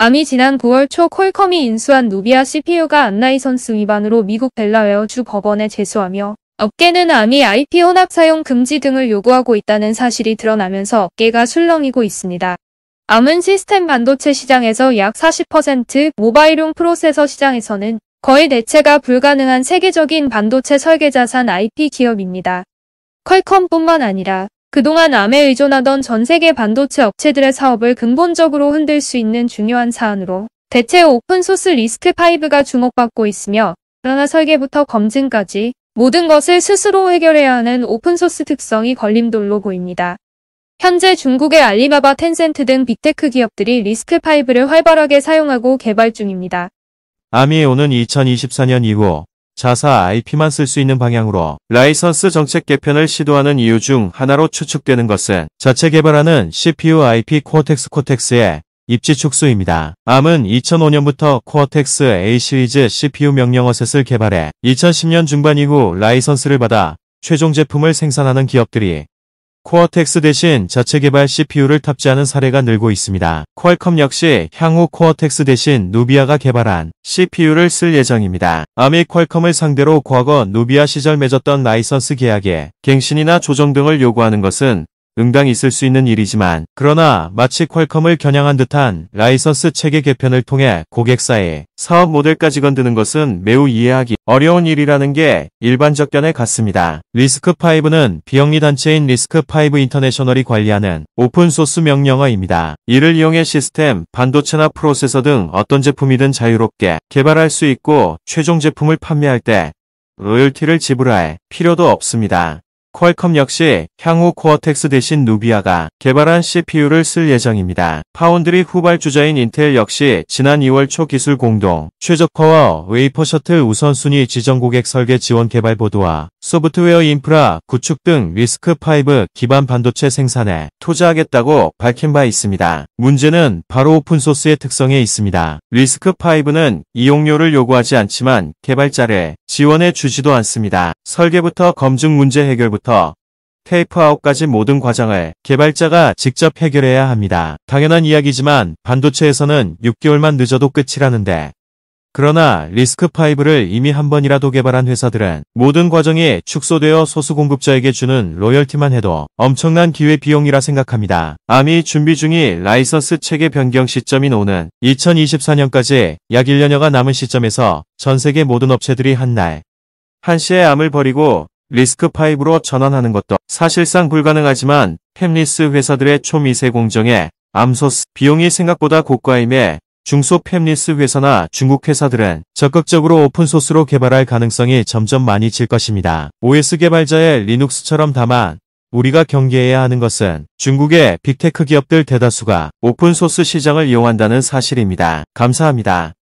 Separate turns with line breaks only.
암이 지난 9월 초 퀄컴이 인수한 누비아 CPU가 안라이선스 위반으로 미국 벨라웨어 주 법원에 제소하며 업계는 암이 IP 혼합 사용 금지 등을 요구하고 있다는 사실이 드러나면서 업계가 술렁이고 있습니다. 암은 시스템 반도체 시장에서 약 40%, 모바일용 프로세서 시장에서는 거의 대체가 불가능한 세계적인 반도체 설계 자산 IP 기업입니다. 퀄컴뿐만 아니라 그동안 암에 의존하던 전 세계 반도체 업체들의 사업을 근본적으로 흔들 수 있는 중요한 사안으로 대체 오픈소스 리스트5가 주목받고 있으며 그러나 설계부터 검증까지 모든 것을 스스로 해결해야 하는 오픈소스 특성이 걸림돌로 보입니다. 현재 중국의 알리바바 텐센트 등 빅테크 기업들이 리스크5를 활발하게 사용하고 개발 중입니다.
아미에오는 2024년 이후 자사 IP만 쓸 수 있는 방향으로 라이선스 정책 개편을 시도하는 이유 중 하나로 추측되는 것은 자체 개발하는 CPU IP 코어텍스 코텍스의 입지 축소입니다. ARM은 2005년부터 코어텍스 A 시리즈 CPU 명령 어셋을 개발해 2010년 중반 이후 라이선스를 받아 최종 제품을 생산하는 기업들이 코어텍스 대신 자체 개발 CPU를 탑재하는 사례가 늘고 있습니다. 퀄컴 역시 향후 코어텍스 대신 누비아가 개발한 CPU를 쓸 예정입니다. 아미 퀄컴을 상대로 과거 누비아 시절 맺었던 라이선스 계약에 갱신이나 조정 등을 요구하는 것은 응당 있을 수 있는 일이지만 그러나 마치 퀄컴을 겨냥한 듯한 라이선스 체계 개편을 통해 고객사의 사업 모델까지 건드는 것은 매우 이해하기 어려운 일이라는 게 일반적 견해 같습니다. 리스크5는 비영리 단체인 리스크5 인터내셔널이 관리하는 오픈소스 명령어입니다. 이를 이용해 시스템, 반도체나 프로세서 등 어떤 제품이든 자유롭게 개발할 수 있고 최종 제품을 판매할 때 로열티를 지불할 필요도 없습니다. 퀄컴 역시 향후 코어텍스 대신 누비아가 개발한 CPU를 쓸 예정입니다. 파운드리 후발주자인 인텔 역시 지난 2월 초 기술 공동 최적화와 웨이퍼 셔틀 우선순위 지정 고객 설계 지원 개발 보도와 소프트웨어 인프라 구축 등 리스크5 기반 반도체 생산에 투자하겠다고 밝힌 바 있습니다. 문제는 바로 오픈소스의 특성에 있습니다. 리스크5는 이용료를 요구하지 않지만 개발자를 지원해 주지도 않습니다. 설계부터 검증 문제 해결부터 테이프아웃까지 모든 과정을 개발자가 직접 해결해야 합니다. 당연한 이야기지만 반도체에서는 6개월만 늦어도 끝이라는데 그러나 리스크5를 이미 한 번이라도 개발한 회사들은 모든 과정이 축소되어 소수 공급자에게 주는 로열티만 해도 엄청난 기회 비용이라 생각합니다. 암이 준비 중이 라이서스 체계 변경 시점인 오는 2024년까지 약 1년여가 남은 시점에서 전 세계 모든 업체들이 한 날 한시에 암을 버리고 리스크5로 전환하는 것도 사실상 불가능하지만 펩리스 회사들의 초미세 공정에 암소스 비용이 생각보다 고가임에 중소 팸리스 회사나 중국 회사들은 적극적으로 오픈소스로 개발할 가능성이 점점 많이 질 것입니다. OS 개발자의 리눅스처럼 다만 우리가 경계해야 하는 것은 중국의 빅테크 기업들 대다수가 오픈소스 시장을 이용한다는 사실입니다. 감사합니다.